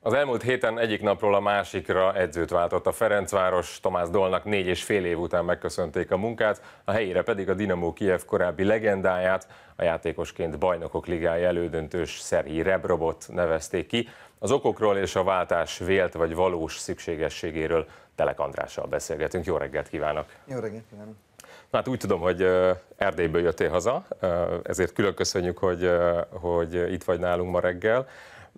Az elmúlt héten egyik napról a másikra edzőt váltott a Ferencváros. Tomás Dolnak négy és fél év után megköszönték a munkát, a helyére pedig a Dinamo Kiev korábbi legendáját, a játékosként bajnokok ligája elődöntős Szerhi Rebrobot nevezték ki. Az okokról és a váltás vélt vagy valós szükségességéről Telek Andrással beszélgetünk. Jó reggelt kívánok! Jó reggelt kívánok! Na, hát úgy tudom, hogy Erdélyből jöttél haza, ezért külön köszönjük, hogy, hogy itt vagy nálunk ma reggel.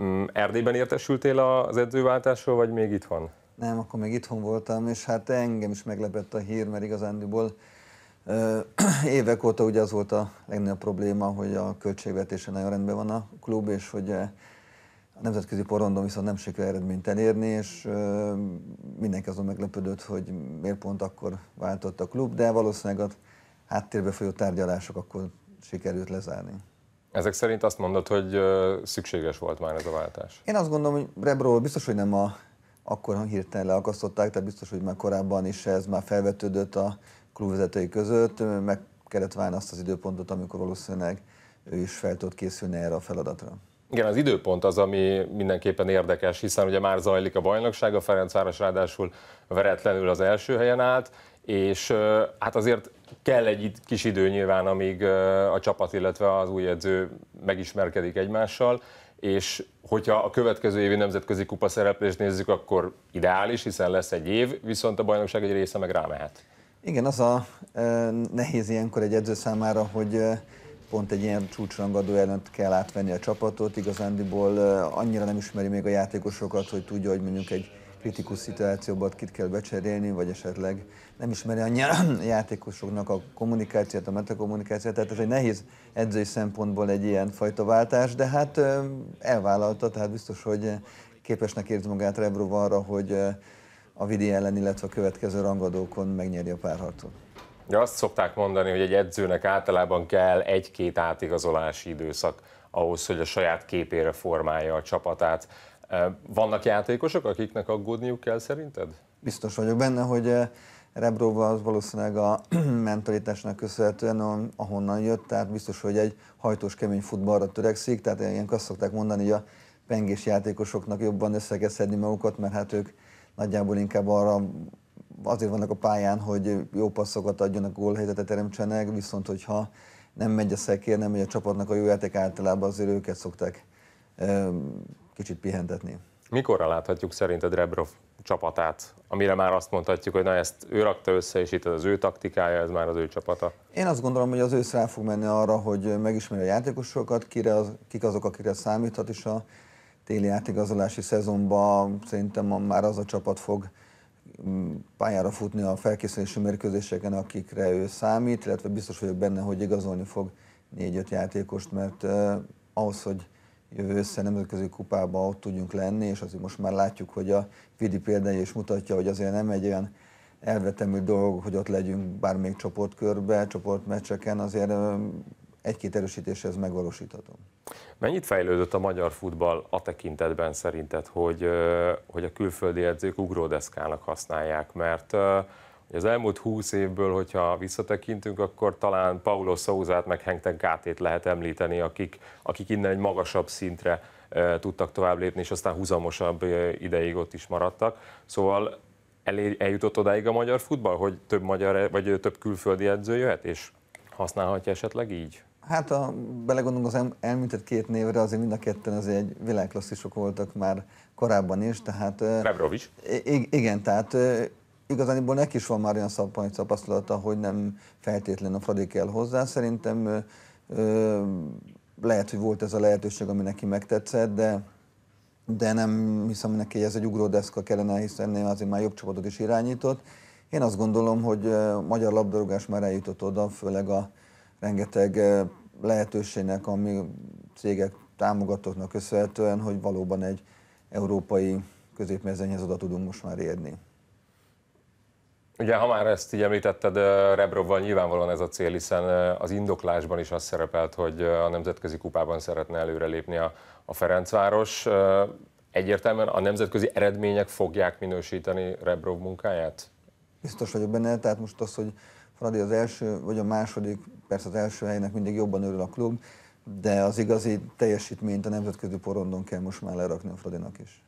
Mm, Erdélyben értesültél az edzőváltásról, vagy még itthon? Nem, akkor még itthon voltam, és hát engem is meglepett a hír, mert igazándiból évek óta ugye az volt a legnagyobb probléma, hogy a költségvetése nagyon rendben van a klub, és hogy a nemzetközi porondon viszont nem sikerült eredményt elérni, és mindenki azon meglepődött, hogy miért pont akkor váltott a klub, de valószínűleg a háttérbe folyó tárgyalások akkor sikerült lezárni. Ezek szerint azt mondod, hogy szükséges volt már ez a váltás? Én azt gondolom, hogy Rebro biztos, hogy nem a, akkor hirtelen leakasztották, tehát biztos, hogy már korábban is ez már felvetődött a klubvezetői között, meg kellett válni azt az időpontot, amikor valószínűleg ő is fel tudott készülni erre a feladatra. Igen, az időpont az, ami mindenképpen érdekes, hiszen ugye már zajlik a bajnokság, a Ferencváros ráadásul veretlenül az első helyen állt, és hát azért kell egy kis idő nyilván, amíg a csapat, illetve az új edző megismerkedik egymással, és hogyha a következő évi nemzetközi kupa szereplést nézzük, akkor ideális, hiszen lesz egy év, viszont a bajnokság egy része meg rámehet. Igen, az a nehéz ilyenkor egy edző számára, hogy pont egy ilyen csúcsrangadó előtt kell átvenni a csapatot, igazándiból annyira nem ismeri még a játékosokat, hogy tudja, hogy mondjuk egy kritikus szituációban kit kell becserélni, vagy esetleg nem ismeri annyira a játékosoknak a kommunikációt, a metakommunikációt, tehát ez egy nehéz edzői szempontból egy ilyen fajta váltás, de hát elvállalta, tehát biztos, hogy képesnek érzi magát Rebrov arra, hogy a Vidi ellen, illetve a következő rangadókon megnyeri a párharcot. De azt szokták mondani, hogy egy edzőnek általában kell egy-két átigazolási időszak ahhoz, hogy a saját képére formálja a csapatát. Vannak játékosok, akiknek aggódniuk kell szerinted? Biztos vagyok benne, hogy rebróval az valószínűleg a mentalitásnak köszönhetően, ahonnan jött, tehát biztos, hogy egy hajtós kemény futballra törekszik, tehát ilyen azt szokták mondani, hogy a pengés játékosoknak jobban össze kell szedni magukat, mert hát ők nagyjából inkább arra azért vannak a pályán, hogy jó passzokat adjanak, gólhelyzetet teremtsenek, viszont hogyha nem megy a szekér, nem megy a csapatnak a jó játék, általában azért őket szokták kicsit pihentetni. Mikorra láthatjuk szerinted Rebrov csapatát, amire már azt mondhatjuk, hogy na ezt ő rakta össze, és itt az ő taktikája, ez már az ő csapata? Én azt gondolom, hogy az ősz rá fog menni arra, hogy megismeri a játékosokat, kire az, kik azok, akire számíthat, és a téli átigazolási szezonban szerintem már az a csapat fog mm, pályára futni a felkészülési mérkőzéseken, akikre ő számít, illetve biztos vagyok benne, hogy igazolni fog négy-öt játékost, mert eh, ahhoz, hogy jövő össze nemzetközi kupában ott tudjunk lenni, és azért most már látjuk, hogy a Vidi példája is mutatja, hogy azért nem egy olyan elvetemű dolog, hogy ott legyünk bármelyik csoportkörbe, csoportmeccseken, azért egy-két erősítés ez megvalósítható. Mennyit fejlődött a magyar futball a tekintetben szerinted, hogy, hogy a külföldi edzők ugródeszkának használják? Mert az elmúlt húsz évből, hogyha visszatekintünk, akkor talán Paulo Szózát meg Hengten Kátét lehet említeni, akik, akik innen egy magasabb szintre e, tudtak tovább lépni, és aztán huzamosabb e, ideig ott is maradtak. Szóval elér, eljutott odáig a magyar futball, hogy több magyar vagy több külföldi edző jöhet, és használhatja esetleg így? Hát, ha belegondolunk az elmintett elműtett két névre, azért mind a ketten azért egy világklasszisok voltak már korábban is, tehát... Rebrovics. Igen, tehát igazániból neki is van már olyan szappan tapasztalata, hogy nem feltétlen a Fradi kell hozzá. Szerintem ö, ö, lehet, hogy volt ez a lehetőség, ami neki megtetszett, de de nem hiszem neki ez egy ugródeszka kellene, hiszen ennél azért már jobb csapatot is irányított. Én azt gondolom, hogy magyar labdarúgás már eljutott oda, főleg a rengeteg lehetőségnek, ami cégek támogatóknak köszönhetően, hogy valóban egy európai középmezőnyhez oda tudunk most már érni. Ugye, ha már ezt így említetted, Rebrovval nyilvánvalóan ez a cél, hiszen az indoklásban is az szerepelt, hogy a nemzetközi kupában szeretne előrelépni a, a Ferencváros. Egyértelműen a nemzetközi eredmények fogják minősíteni Rebrov munkáját? Biztos vagyok benne, tehát most az, hogy Fradi az első vagy a második, persze az első helynek mindig jobban örül a klub, de az igazi teljesítményt a nemzetközi porondon kell most már lerakni a Fradinak is.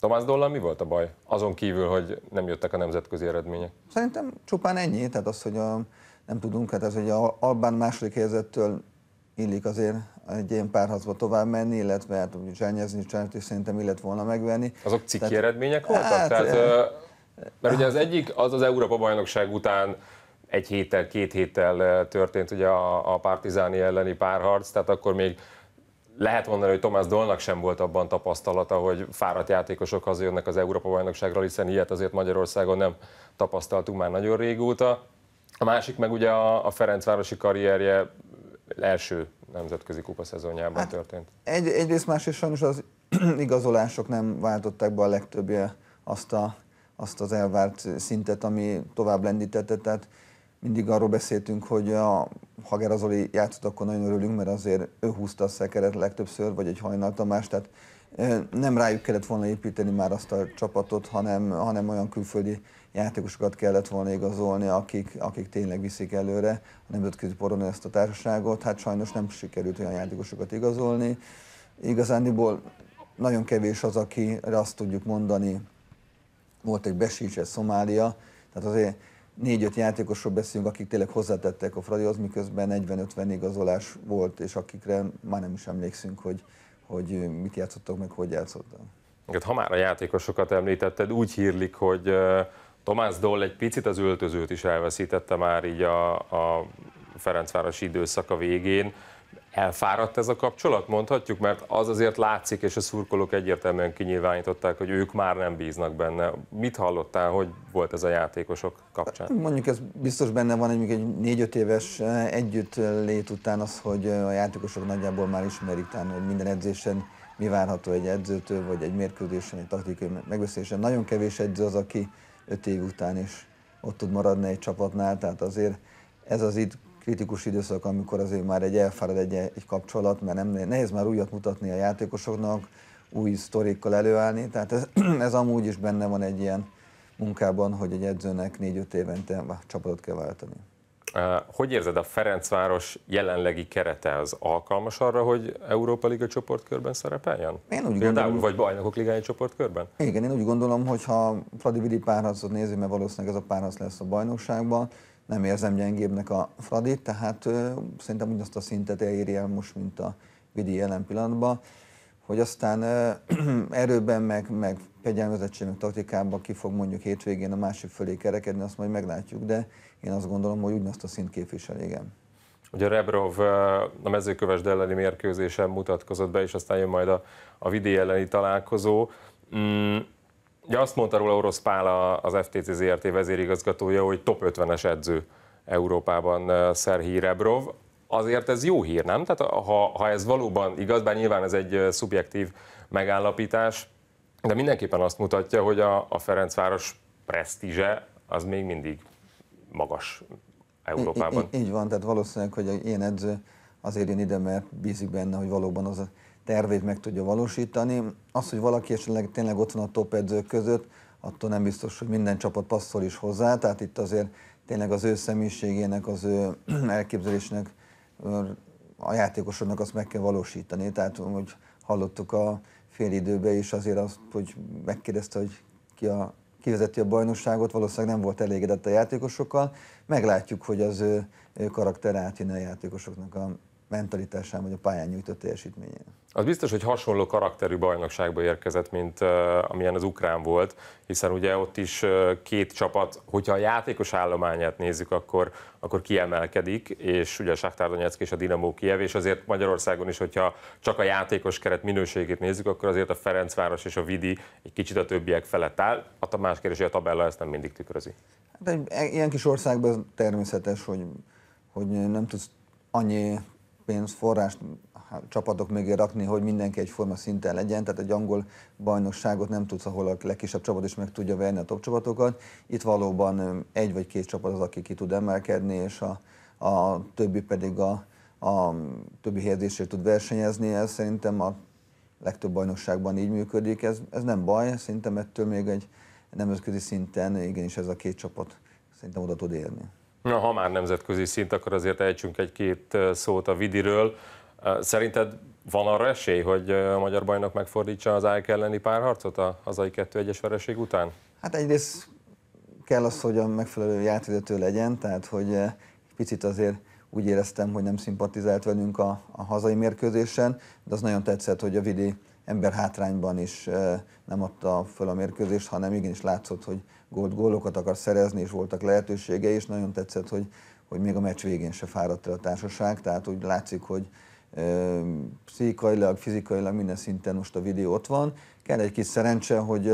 Tomás Dollal mi volt a baj? Azon kívül, hogy nem jöttek a nemzetközi eredmények. Szerintem csupán ennyi, tehát az, hogy a, nem tudunk, hát ez, hogy a Albán második helyzettől illik azért egy ilyen párharcba tovább menni, illetve hát zsányezni csinált, és szerintem illet volna megvenni. Azok cikki tehát, eredmények voltak? Hát, tehát, e, mert ugye az egyik, az az Európa-bajnokság után egy héttel, két héttel eh, történt ugye a, a partizáni elleni párharc, tehát akkor még lehet mondani, hogy Tomás Dolnak sem volt abban tapasztalata, hogy fáradt játékosok hazajönnek az Európa-bajnokságra, hiszen ilyet azért Magyarországon nem tapasztaltunk már nagyon régóta. A másik meg ugye a, a Ferencvárosi karrierje első nemzetközi kupa szezonjában hát történt. Egy, egyrészt másrészt sajnos az igazolások nem váltották be a legtöbbje azt, a, azt az elvárt szintet, ami tovább lendítette, tehát mindig arról beszéltünk, hogy a Hager Azoli játszott, akkor nagyon örülünk, mert azért ő húzta a szekeret legtöbbször, vagy egy Hajnal Tamás, tehát nem rájuk kellett volna építeni már azt a csapatot, hanem, hanem olyan külföldi játékosokat kellett volna igazolni, akik, akik tényleg viszik előre a nemzetközi poron ezt a társaságot. Hát sajnos nem sikerült olyan játékosokat igazolni. Igazániból nagyon kevés az, aki azt tudjuk mondani, volt egy Besics, Szomália, tehát azért négy-öt játékosról beszélünk, akik tényleg hozzátettek a Fradihoz, miközben 40-50 igazolás volt, és akikre már nem is emlékszünk, hogy, hogy mit játszottak, meg hogy játszottak. Hát, ha már a játékosokat említetted, úgy hírlik, hogy Tomás Doll egy picit az öltözőt is elveszítette már így a, a Ferencvárosi időszaka végén. Elfáradt ez a kapcsolat, mondhatjuk, mert az azért látszik, és a szurkolók egyértelműen kinyilvánították, hogy ők már nem bíznak benne. Mit hallottál, hogy volt ez a játékosok kapcsán? Mondjuk ez biztos benne van hogy egy négy-öt éves eh, együtt lét után az, hogy eh, a játékosok nagyjából már ismerik, tehát hogy minden edzésen mi várható egy edzőtől, vagy egy mérkőzésen, egy taktikai megbeszélésen. Nagyon kevés edző az, aki öt év után is ott tud maradni egy csapatnál, tehát azért ez az itt kritikus időszak, amikor azért már egy elfárad egy, egy kapcsolat, mert nem, nehéz már újat mutatni a játékosoknak, új sztorikkal előállni, tehát ez, ez amúgy is benne van egy ilyen munkában, hogy egy edzőnek négy-öt évente csapatot kell váltani. Hogy érzed, a Ferencváros jelenlegi kerete az alkalmas arra, hogy Európa Liga csoportkörben szerepeljen? Én úgy Például, gondolom, vagy Bajnokok Ligája csoportkörben? Igen, én úgy gondolom, hogy ha Fradi Vidi párharcot nézi, mert valószínűleg ez a párharc lesz a bajnokságban, nem érzem gyengébbnek a Fradit, tehát ö, szerintem ugyanazt a szintet elírja el most, mint a Vidi jelen pillanatban, hogy aztán ö, erőben, meg, meg fegyelmezettség, meg taktikában ki fog mondjuk hétvégén a másik fölé kerekedni, azt majd meglátjuk, de én azt gondolom, hogy ugyanazt a szint képvisel, igen. Ugye Rebrov a mezőköves elleni mérkőzésen mutatkozott be, és aztán jön majd a, a Vidi elleni találkozó. Mm Ugye azt mondta róla Orosz Pál, az FTC ZRT vezérigazgatója, hogy top 50-es edző Európában Szerhi Rebrov. Azért ez jó hír, nem? Tehát ha, ha ez valóban igaz, bár nyilván ez egy szubjektív megállapítás, de mindenképpen azt mutatja, hogy a, a Ferencváros presztízse az még mindig magas Európában. Így, így, így van, tehát valószínűleg, hogy én ilyen edző azért jön ide, mert bízik benne, hogy valóban az a tervét meg tudja valósítani. Az, hogy valaki esetleg tényleg ott van a top edzők között, attól nem biztos, hogy minden csapat passzol is hozzá, tehát itt azért tényleg az ő személyiségének, az ő elképzelésnek, a játékosoknak azt meg kell valósítani. Tehát, hogy hallottuk a fél időben is azért azt, hogy megkérdezte, hogy ki a kivezeti a bajnokságot, valószínűleg nem volt elégedett a játékosokkal. Meglátjuk, hogy az ő, ő karakter átjön a játékosoknak a mentalitásán vagy a pályán nyújtott teljesítményén. Az biztos, hogy hasonló karakterű bajnokságba érkezett, mint uh, amilyen az ukrán volt, hiszen ugye ott is uh, két csapat, hogyha a játékos állományát nézzük, akkor, akkor kiemelkedik, és ugye a Sáktár Donetsk és a Dinamo Kiev, és azért Magyarországon is, hogyha csak a játékos keret minőségét nézzük, akkor azért a Ferencváros és a Vidi egy kicsit a többiek felett áll. A más kérdés, hogy a tabella ezt nem mindig tükrözi. Hát egy ilyen kis országban természetes, hogy, hogy nem tudsz annyi pénzforrást hát a csapatok mögé rakni, hogy mindenki egyforma szinten legyen, tehát egy angol bajnokságot nem tudsz, ahol a legkisebb csapat is meg tudja verni a top csapatokat. Itt valóban egy vagy két csapat az, aki ki tud emelkedni, és a, a többi pedig a, a többi helyezésért tud versenyezni, ez szerintem a legtöbb bajnokságban így működik, ez, ez nem baj, szerintem ettől még egy nemzetközi szinten igenis ez a két csapat szerintem oda tud érni. Na, ha már nemzetközi szint, akkor azért ejtsünk egy-két szót a Vidiről. Szerinted van arra esély, hogy a magyar bajnok megfordítsa az AEK elleni párharcot a hazai 2-1-es vereség után? Hát egyrészt kell az, hogy a megfelelő játvezető legyen, tehát hogy picit azért úgy éreztem, hogy nem szimpatizált velünk a, a hazai mérkőzésen, de az nagyon tetszett, hogy a Vidi ember hátrányban is nem adta föl a mérkőzést, hanem igenis látszott, hogy gólt gólokat akar szerezni, és voltak lehetőségei, és nagyon tetszett, hogy, hogy még a meccs végén se fáradt el a társaság, tehát úgy látszik, hogy pszichikailag, fizikailag minden szinten most a videó ott van. Kell egy kis szerencse, hogy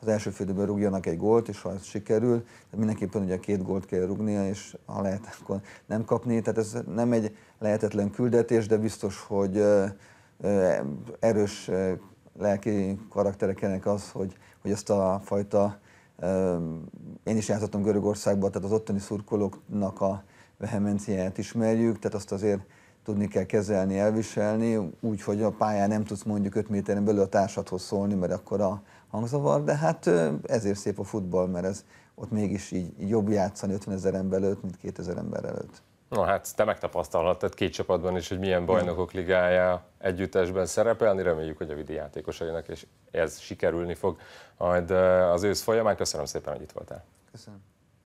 az első félidőben rúgjanak egy gólt, és ha ez sikerül, tehát mindenképpen ugye két gólt kell rúgnia, és ha lehet, akkor nem kapni. Tehát ez nem egy lehetetlen küldetés, de biztos, hogy erős lelki ennek az, hogy, hogy ezt a fajta, én is játszottam Görögországban, tehát az ottani szurkolóknak a vehemenciáját ismerjük, tehát azt azért tudni kell kezelni, elviselni, úgy, hogy a pályán nem tudsz mondjuk 5 méteren belül a társadhoz szólni, mert akkor a hangzavar, de hát ezért szép a futball, mert ez ott mégis így jobb játszani 50 ezer ember előtt, mint 2000 ember előtt. Na hát te megtapasztalhattad két csapatban is, hogy milyen bajnokok ligája együttesben szerepelni. Reméljük, hogy a vidi játékosainak és ez sikerülni fog majd az ősz folyamán. Köszönöm szépen, hogy itt voltál. Köszönöm.